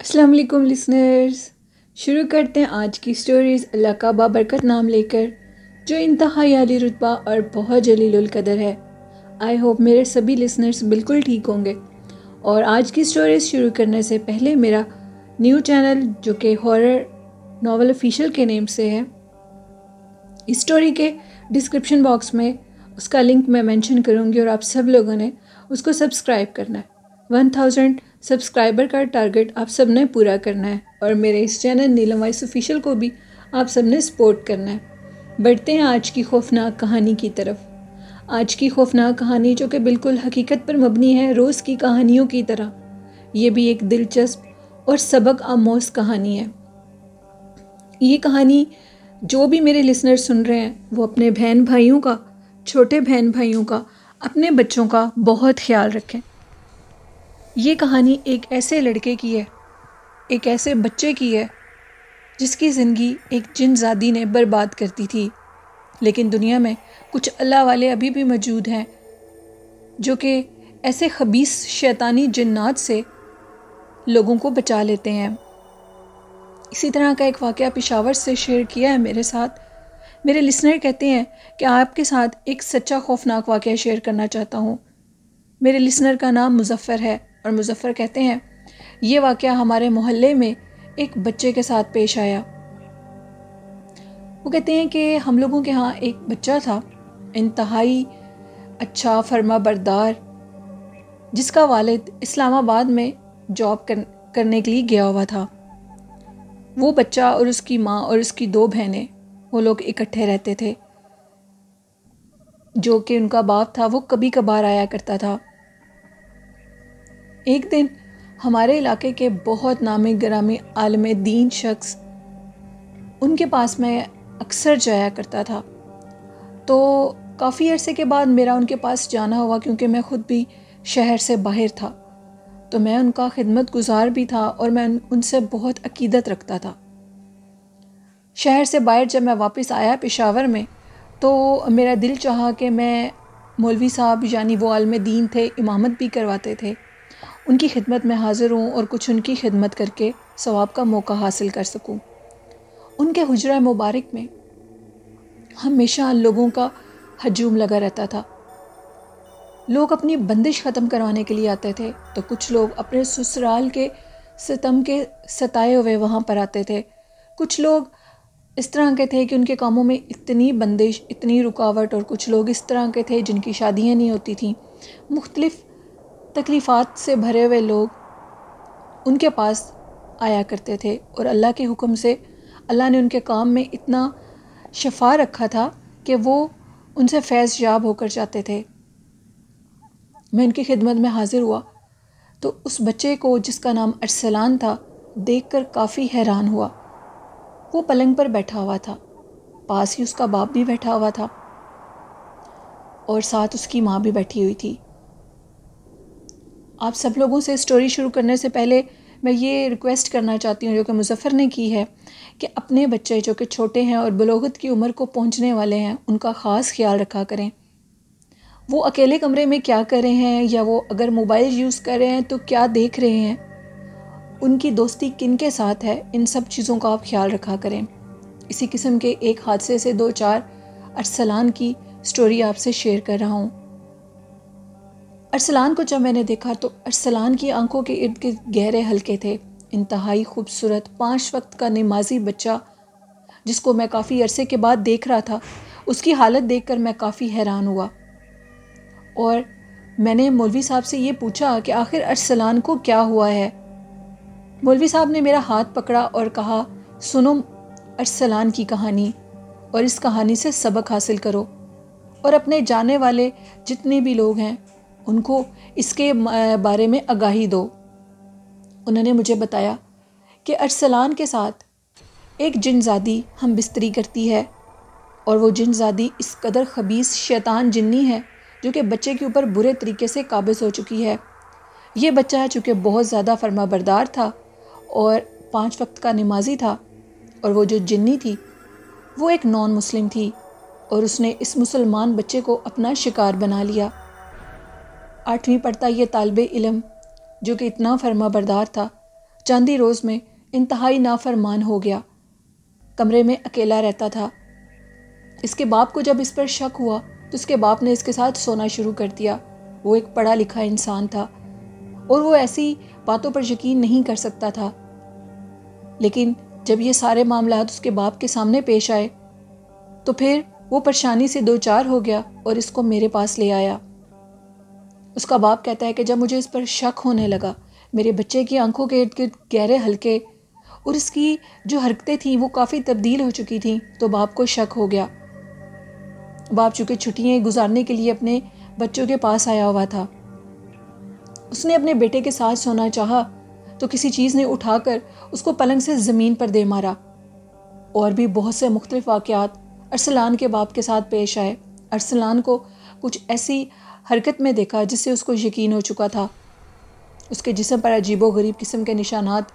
अस्सलाम वालेकुम लिसनर्स शुरू करते हैं आज की स्टोरीज़ अल्लाह का बाबरकत नाम लेकर जो इंतहाली आली रुतबा और बहुत जलील कदर है आई होप मेरे सभी लिसनर्स बिल्कुल ठीक होंगे और आज की स्टोरीज शुरू करने से पहले मेरा न्यू चैनल जो कि हॉरर नावल ऑफिशियल के नेम से है इस स्टोरी के डिस्क्रिप्शन बॉक्स में उसका लिंक मैं मेंशन करूँगी और आप सब लोगों ने उसको सब्सक्राइब करना है वन थाउजेंड सब्सक्राइबर का टारगेट आप सब ने पूरा करना है और मेरे इस चैनल नीलम वाइस ऑफिशियल को भी आप सब ने सपोर्ट करना है बढ़ते हैं आज की खौफनाक कहानी की तरफ आज की खौफनाक कहानी जो कि बिल्कुल हकीकत पर मबनी है रोज़ की कहानियों की तरह ये भी एक दिलचस्प और सबक आमोज कहानी है ये कहानी जो भी मेरे लिसनर सुन रहे हैं वो अपने बहन भाइयों का छोटे बहन भाइयों का अपने बच्चों का बहुत ख्याल रखें ये कहानी एक ऐसे लड़के की है एक ऐसे बच्चे की है जिसकी ज़िंदगी एक जिनजादी ने बर्बाद करती थी लेकिन दुनिया में कुछ अल्लाह वाले अभी भी मौजूद हैं जो कि ऐसे खबीस शैतानी जन्नात से लोगों को बचा लेते हैं इसी तरह का एक वाक़ पिशावर से शेयर किया है मेरे साथ मेरे लिसनर कहते हैं कि आपके साथ एक सच्चा खौफनाक वाक़ शेयर करना चाहता हूँ मेरे लिसनर का नाम मुजफ्फ़र है और मुजफ्फ़र कहते हैं ये वाक़ हमारे मोहल्ले में एक बच्चे के साथ पेश आया वो कहते हैं कि हम लोगों के यहाँ एक बच्चा था इंतहाई अच्छा फर्मा बरदार जिसका वालिद इस्लामाबाद में जॉब कर, करने के लिए गया हुआ था वो बच्चा और उसकी माँ और उसकी दो बहनें वो लोग इकट्ठे रहते थे जो कि उनका बाप था वो कभी कभार आया करता था एक दिन हमारे इलाके के बहुत नामी ग्रामी आलम दीन शख्स उनके पास मैं अक्सर जाया करता था तो काफ़ी अरसे के बाद मेरा उनके पास जाना हुआ क्योंकि मैं ख़ुद भी शहर से बाहर था तो मैं उनका खिदमत गुजार भी था और मैं उनसे बहुत अकीदत रखता था शहर से बाहर जब मैं वापस आया पेशावर में तो मेरा दिल चाहा कि मैं मौलवी साहब यानी वो आलम दीन थे इमामत भी करवाते थे उनकी खिदमत में हाज़िर हूँ और कुछ उनकी खिदमत करके सवाब का मौका हासिल कर सकूँ उनके हजरा मुबारक में हमेशा लोगों का हजूम लगा रहता था लोग अपनी बंदिश ख़त्म करवाने के लिए आते थे तो कुछ लोग अपने ससुराल के सितम के सताए हुए वहाँ पर आते थे कुछ लोग इस तरह के थे कि उनके कामों में इतनी बंदिश इतनी रुकावट और कुछ लोग इस तरह के थे जिनकी शादियाँ नहीं होती थी मुख्तलफ तकलीफ़ात से भरे हुए लोग उनके पास आया करते थे और अल्लाह के हुक्म से अल्लाह ने उनके काम में इतना शफा रखा था कि वो उनसे फैज़ याब होकर जाते थे मैं उनकी खिदमत में हाज़िर हुआ तो उस बच्चे को जिसका नाम अरसलान था देखकर काफ़ी हैरान हुआ वो पलंग पर बैठा हुआ था पास ही उसका बाप भी बैठा हुआ था और साथ उसकी माँ भी बैठी हुई थी आप सब लोगों से स्टोरी शुरू करने से पहले मैं ये रिक्वेस्ट करना चाहती हूँ जो कि मुजफ़र ने की है कि अपने बच्चे जो कि छोटे हैं और बलोगत की उम्र को पहुँचने वाले हैं उनका ख़ास ख्याल रखा करें वो अकेले कमरे में क्या कर रहे हैं या वो अगर मोबाइल यूज़ कर रहे हैं तो क्या देख रहे हैं उनकी दोस्ती किन के साथ है इन सब चीज़ों का आप ख्याल रखा करें इसी किस्म के एक हादसे से दो चार अरसलान की स्टोरी आपसे शेयर कर रहा हूँ अरसलान को जब मैंने देखा तो अरसलान की आंखों के इर्द गिर्द गहरे हल्के थे इंतहाई खूबसूरत पाँच वक्त का नमाजी बच्चा जिसको मैं काफ़ी अरसे के बाद देख रहा था उसकी हालत कर मैं काफ़ी हैरान हुआ और मैंने मौलवी साहब से ये पूछा कि आखिर अरसलान को क्या हुआ है मौलवी साहब ने मेरा हाथ पकड़ा और कहा सुनो अरसलान की कहानी और इस कहानी से सबक हासिल करो और अपने जाने वाले जितने भी लोग हैं उनको इसके बारे में आगाही दो उन्होंने मुझे बताया कि अरसलान के साथ एक जिनजादी हम बिस्तरी करती है और वो जिनजादी इस कदर खबीस शैतान जिन्नी है जो कि बच्चे के ऊपर बुरे तरीके से काबिज हो चुकी है ये बच्चा चूँकि बहुत ज़्यादा फर्मा बरदार था और पाँच वक्त का नमाजी था और वो जो जिन्नी थी वो एक नॉन मुस्लिम थी और उसने इस मुसलमान बच्चे को अपना शिकार बना लिया आठवीं पढ़ता यह तालब इलम जो कि इतना फर्मा बरदार था चांदी रोज़ में इंतहाई नाफरमान हो गया कमरे में अकेला रहता था इसके बाप को जब इस पर शक हुआ तो उसके बाप ने इसके साथ सोना शुरू कर दिया वो एक पढ़ा लिखा इंसान था और वो ऐसी बातों पर यकीन नहीं कर सकता था लेकिन जब ये सारे मामला उसके बाप के सामने पेश आए तो फिर वो परेशानी से दो चार हो गया और इसको मेरे पास ले आया उसका बाप कहता है कि जब मुझे इस पर शक होने लगा मेरे बच्चे की आंखों के इर्द गिर्द गहरे हल्के और उसकी जो हरकतें थीं वो काफ़ी तब्दील हो चुकी थीं तो बाप को शक हो गया बाप चूँकि छुट्टियाँ गुजारने के लिए अपने बच्चों के पास आया हुआ था उसने अपने बेटे के साथ सोना चाहा तो किसी चीज़ ने उठाकर उसको पलंग से ज़मीन पर दे मारा और भी बहुत से मुख्तलिफ वाक़ात अरसलान के बाप के साथ पेश आए अरसलान को कुछ ऐसी हरकत में देखा जिससे उसको यकीन हो चुका था उसके जिसम पर व गरीब किस्म के निशानात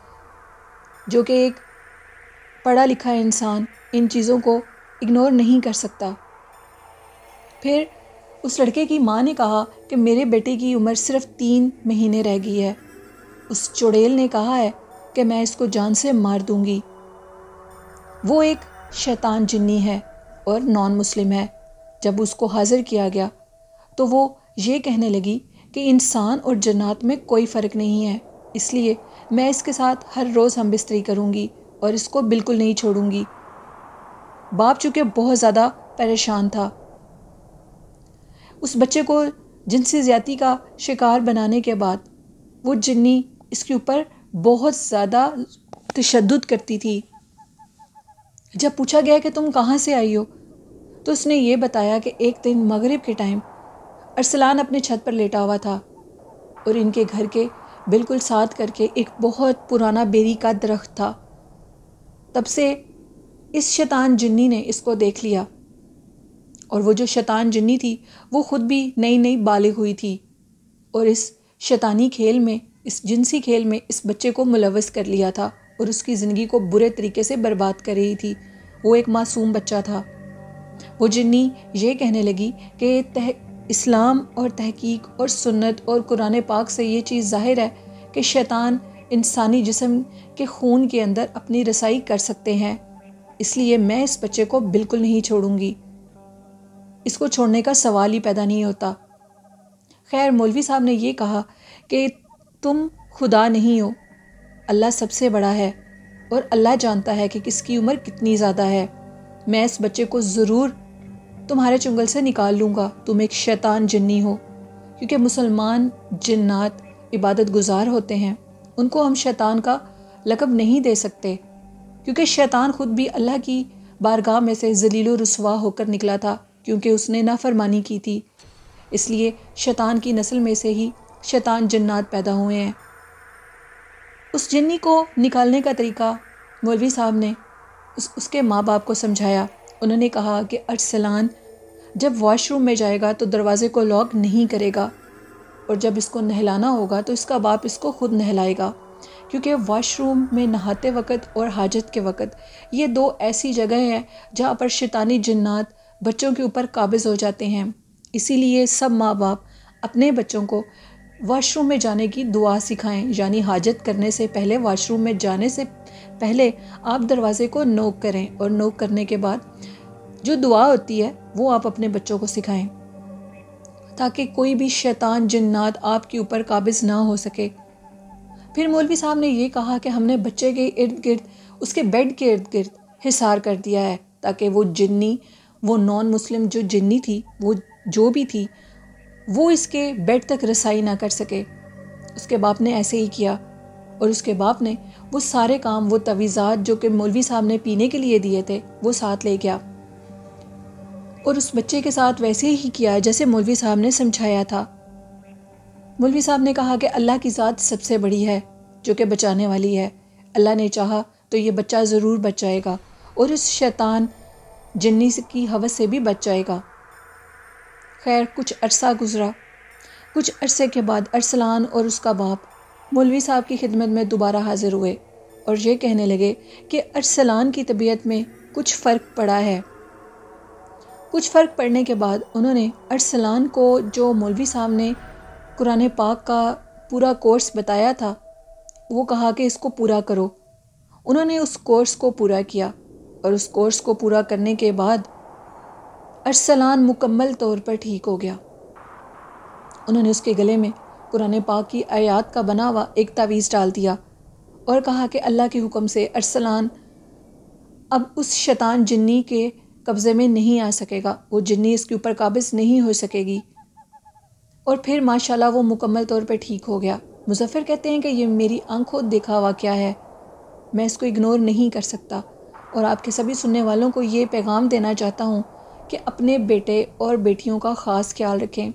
जो कि एक पढ़ा लिखा इंसान इन चीज़ों को इग्नोर नहीं कर सकता फिर उस लड़के की माँ ने कहा कि मेरे बेटे की उम्र सिर्फ तीन महीने रह गई है उस चुड़ैल ने कहा है कि मैं इसको जान से मार दूंगी वो एक शैतान जिन्नी है और नॉन मुस्लिम है जब उसको हाजिर किया गया तो वो ये कहने लगी कि इंसान और जन्नात में कोई फ़र्क नहीं है इसलिए मैं इसके साथ हर रोज़ हम बिस्तरी करूँगी और इसको बिल्कुल नहीं छोड़ूंगी बाप चूँकि बहुत ज़्यादा परेशान था उस बच्चे को जिनसी ज़्यादी का शिकार बनाने के बाद वो जिन्नी इसके ऊपर बहुत ज़्यादा तशद करती थी जब पूछा गया कि तुम कहाँ से आई हो तो उसने ये बताया कि एक दिन मगरिब के टाइम अरसलान अपने छत पर लेटा हुआ था और इनके घर के बिल्कुल साथ करके एक बहुत पुराना बेरी का दरख्त था तब से इस शैतान जिन्नी ने इसको देख लिया और वो जो शैतान जिन्नी थी वो ख़ुद भी नई नई बालिग हुई थी और इस शैतानी खेल में इस जिनसी खेल में इस बच्चे को मुलवस कर लिया था और उसकी ज़िंदगी को बुरे तरीके से बर्बाद कर रही थी वो एक मासूम बच्चा था वो जिन्नी ये कहने लगी कि तह इस्लाम और तहकीक और सुन्नत और कुरान पाक से ये चीज़ ज़ाहिर है कि शैतान इंसानी जिसम के खून के अंदर अपनी रसाई कर सकते हैं इसलिए मैं इस बच्चे को बिल्कुल नहीं छोड़ूंगी इसको छोड़ने का सवाल ही पैदा नहीं होता खैर मौलवी साहब ने यह कहा कि तुम खुदा नहीं हो अल्लाह सबसे बड़ा है और अल्लाह जानता है कि किसकी उम्र कितनी ज़्यादा है मैं इस बच्चे को ज़रूर तुम्हारे चुंगल से निकाल लूँगा तुम एक शैतान जिन्नी हो क्योंकि मुसलमान जिन्नात इबादत गुजार होते हैं उनको हम शैतान का लकब नहीं दे सकते क्योंकि शैतान ख़ुद भी अल्लाह की बारगाह में से जलील रसवा होकर निकला था क्योंकि उसने नाफरमानी की थी इसलिए शैतान की नस्ल में से ही शैतान जन्नात पैदा हुए हैं उस जिन्नी को निकालने का तरीका मौलवी साहब ने उस उसके माँ बाप को समझाया उन्होंने कहा कि अरसलान जब वॉशरूम में जाएगा तो दरवाज़े को लॉक नहीं करेगा और जब इसको नहलाना होगा तो इसका बाप इसको खुद नहलाएगा क्योंकि वॉशरूम में नहाते वक्त और हाजत के वक्त ये दो ऐसी जगह हैं जहाँ पर शैतानी जन्नात बच्चों के ऊपर काबिज़ हो जाते हैं इसीलिए सब माँ बाप अपने बच्चों को वॉशरूम में जाने की दुआ सिखाएं यानी हाजत करने से पहले वॉशरूम में जाने से पहले आप दरवाज़े को नोक करें और नोक करने के बाद जो दुआ होती है वो आप अपने बच्चों को सिखाएं ताकि कोई भी शैतान जन्नात आपके ऊपर काबिज ना हो सके फिर मौलवी साहब ने ये कहा कि हमने बच्चे के इर्द गिर्द उसके बेड के इर्द गिर्द हिसार कर दिया है ताकि वो जिन्नी वो नॉन मुस्लिम जो जिन्नी थी वो जो भी थी वो इसके बेड तक रसाई ना कर सके उसके बाप ने ऐसे ही किया और उसके बाप ने वो सारे काम वो तवीज़ात जो कि मौलवी साहब ने पीने के लिए दिए थे वो साथ ले गया और उस बच्चे के साथ वैसे ही किया जैसे मौलवी साहब ने समझाया था मौलवी साहब ने कहा कि अल्लाह की ज़ात सबसे बड़ी है जो कि बचाने वाली है अल्लाह ने चाहा तो ये बच्चा ज़रूर बच जाएगा और उस शैतान जन्नी की हवस से भी बच जाएगा खैर कुछ अरसा गुज़रा कुछ अरसे के बाद अरसलान और उसका बाप मौलवी साहब की खिदमत में दोबारा हाजिर हुए और ये कहने लगे कि अरसलान की तबीयत में कुछ फ़र्क पड़ा है कुछ फ़र्क पड़ने के बाद उन्होंने अरसलान को जो मौलवी साहब ने कुरान पाक का पूरा कोर्स बताया था वो कहा कि इसको पूरा करो उन्होंने उस कोर्स को पूरा किया और उस कोर्स को पूरा करने के बाद अरसलान मुकम्मल तौर पर ठीक हो गया उन्होंने उसके गले में कुरान पाक की आयात का बना हुआ एक तावीज़ डाल दिया और कहा कि अल्लाह के हुक्म से अरसलान अब उस शैतान जिन्नी के कब्ज़े में नहीं आ सकेगा वो जिन्नी इसके ऊपर काबिज नहीं हो सकेगी और फिर माशाल्लाह वो मुकम्मल तौर पर ठीक हो गया मुजफ्फ़र कहते हैं कि ये मेरी आंखों देखा हुआ क्या है मैं इसको इग्नोर नहीं कर सकता और आपके सभी सुनने वालों को ये पैगाम देना चाहता हूँ कि अपने बेटे और बेटियों का ख़ास ख्याल रखें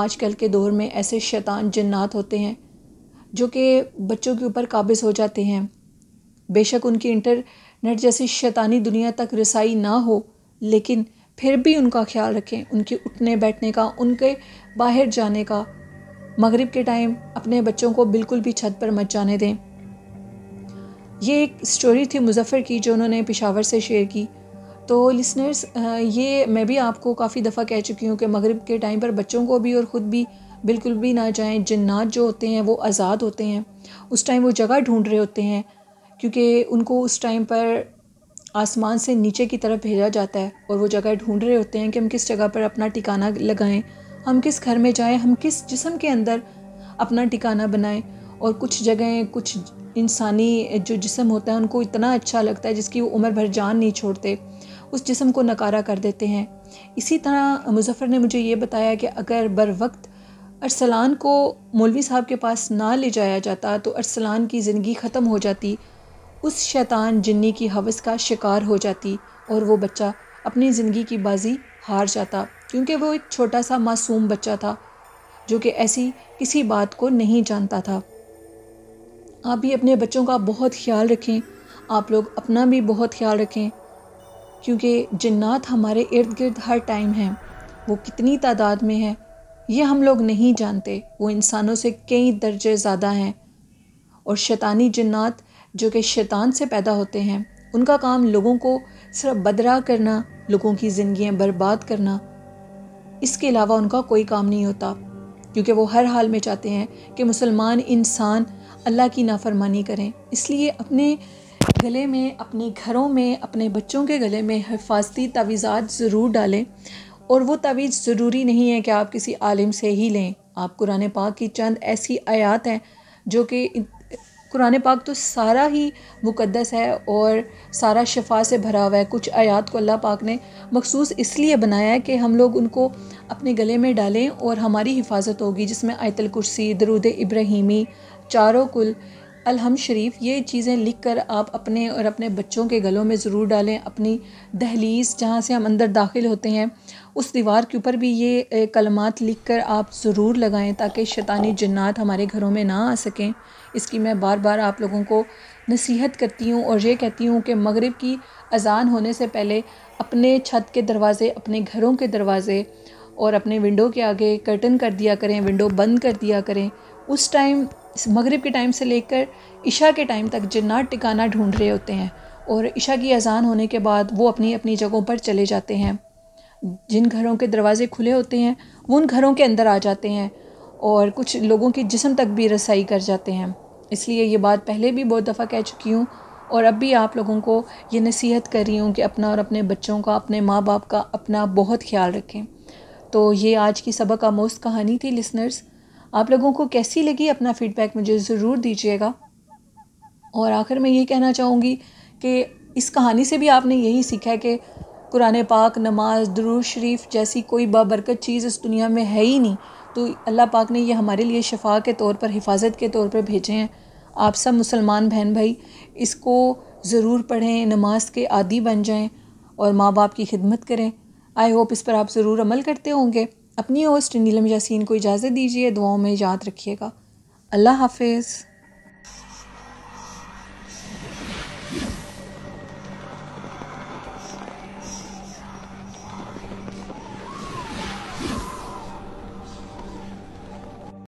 आजकल के दौर में ऐसे शैतान जन्नात होते हैं जो कि बच्चों के ऊपर काबिज़ हो जाते हैं बेशक उनकी इंटरनेट जैसी शैतानी दुनिया तक रसाई ना हो लेकिन फिर भी उनका ख्याल रखें उनके उठने बैठने का उनके बाहर जाने का मगरिब के टाइम अपने बच्चों को बिल्कुल भी छत पर मत जाने दें ये एक स्टोरी थी मुजफ्फ़र की जो उन्होंने पिशावर से शेयर की तो लिसनर्स ये मैं भी आपको काफ़ी दफ़ा कह चुकी हूँ कि मगरब के टाइम पर बच्चों को भी और ख़ुद भी बिल्कुल भी ना जाएं जन्नात जो होते हैं वो आज़ाद होते हैं उस टाइम वो जगह ढूंढ रहे होते हैं क्योंकि उनको उस टाइम पर आसमान से नीचे की तरफ भेजा जाता है और वो जगह ढूंढ रहे होते हैं कि हम किस जगह पर अपना टिकाना लगाएं हम किस घर में जाएं हम किस जिसम के अंदर अपना टिकाना बनाएं और कुछ जगहें कुछ इंसानी जो जिसम होता है उनको इतना अच्छा लगता है जिसकी वो उम्र भर जान नहीं छोड़ते उस जिसम को नकारा कर देते हैं इसी तरह मुजफ़र ने मुझे ये बताया कि अगर बर वक्त अरसलान को मौलवी साहब के पास ना ले जाया जाता तो अरसलान की ज़िंदगी ख़त्म हो जाती उस शैतान जिन्नी की हवस का शिकार हो जाती और वो बच्चा अपनी ज़िंदगी की बाजी हार जाता क्योंकि वो एक छोटा सा मासूम बच्चा था जो कि ऐसी किसी बात को नहीं जानता था आप भी अपने बच्चों का बहुत ख्याल रखें आप लोग अपना भी बहुत ख्याल रखें क्योंकि जन्नात हमारे इर्द गिर्द हर टाइम हैं वो कितनी तादाद में है ये हम लोग नहीं जानते वो इंसानों से कई दर्जे ज़्यादा हैं और शैतानी जन्नात जो कि शैतान से पैदा होते हैं उनका काम लोगों को सिर्फ बदरा करना लोगों की ज़िंदियाँ बर्बाद करना इसके अलावा उनका कोई काम नहीं होता क्योंकि वो हर हाल में चाहते हैं कि मुसलमान इंसान अल्लाह की नाफरमानी करें इसलिए अपने गले में अपने घरों में अपने बच्चों के गले में हिफाजती तावीज़ात ज़रूर डालें और वो तवीज़ ज़रूरी नहीं है कि आप किसी आलिम से ही लें आप कुरान पाक की चंद ऐसी आयात हैं जो कि कुरान पाक तो सारा ही मुकदस है और सारा शफा से भरा हुआ है कुछ आयात को अल्लाह पाक ने मखसूस इसलिए बनाया है कि हम लोग उनको अपने गले में डालें और हमारी हिफाजत होगी जिसमें आयतल कुर्सी दरुद इब्राहिमी चारों कुल अलहम शरीफ ये चीज़ें लिख कर आप अपने और अपने बच्चों के गलों में ज़रूर डालें अपनी दहलीज़ जहाँ से हम अंदर दाखिल होते हैं उस दीवार के ऊपर भी ये कलमात लिख कर आप ज़रूर लगाएं ताकि शैतानी जन्नात हमारे घरों में ना आ सकें इसकी मैं बार बार आप लोगों को नसीहत करती हूँ और ये कहती हूँ कि मग़रब की अजान होने से पहले अपने छत के दरवाज़े अपने घरों के दरवाज़े और अपने विंडो के आगे कर्टन कर दिया करें विंडो बंद कर दिया करें उस टाइम इस मगरिब के टाइम से लेकर इशा के टाइम तक जन्नात टिकाना ढूंढ रहे होते हैं और इशा की अजान होने के बाद वो अपनी अपनी जगहों पर चले जाते हैं जिन घरों के दरवाज़े खुले होते हैं वो उन घरों के अंदर आ जाते हैं और कुछ लोगों की जिसम तक भी रसाई कर जाते हैं इसलिए ये बात पहले भी बहुत दफ़ा कह चुकी हूँ और अब भी आप लोगों को ये नसीहत कर रही हूँ कि अपना और अपने बच्चों का अपने माँ बाप का अपना बहुत ख्याल रखें तो ये आज की सबक आमोज कहानी थी लिसनर्स आप लोगों को कैसी लगी अपना फ़ीडबैक मुझे ज़रूर दीजिएगा और आखिर मैं ये कहना चाहूँगी कि इस कहानी से भी आपने यही सीखा है कि कुरान पाक नमाज दरूज शरीफ जैसी कोई बाबरकत चीज़ इस दुनिया में है ही नहीं तो अल्लाह पाक ने ये हमारे लिए शफा के तौर पर हिफाजत के तौर पर भेजे हैं आप सब मुसलमान बहन भाई इसको ज़रूर पढ़ें नमाज के आदि बन जाएं और माँ बाप की खिदमत करें आई होप इस पर आप ज़रूर अमल करते होंगे अपनी होस्ट नीलम यासीन को इजाज़त दीजिए दुआओं में याद रखिएगा अल्लाह हाफिज़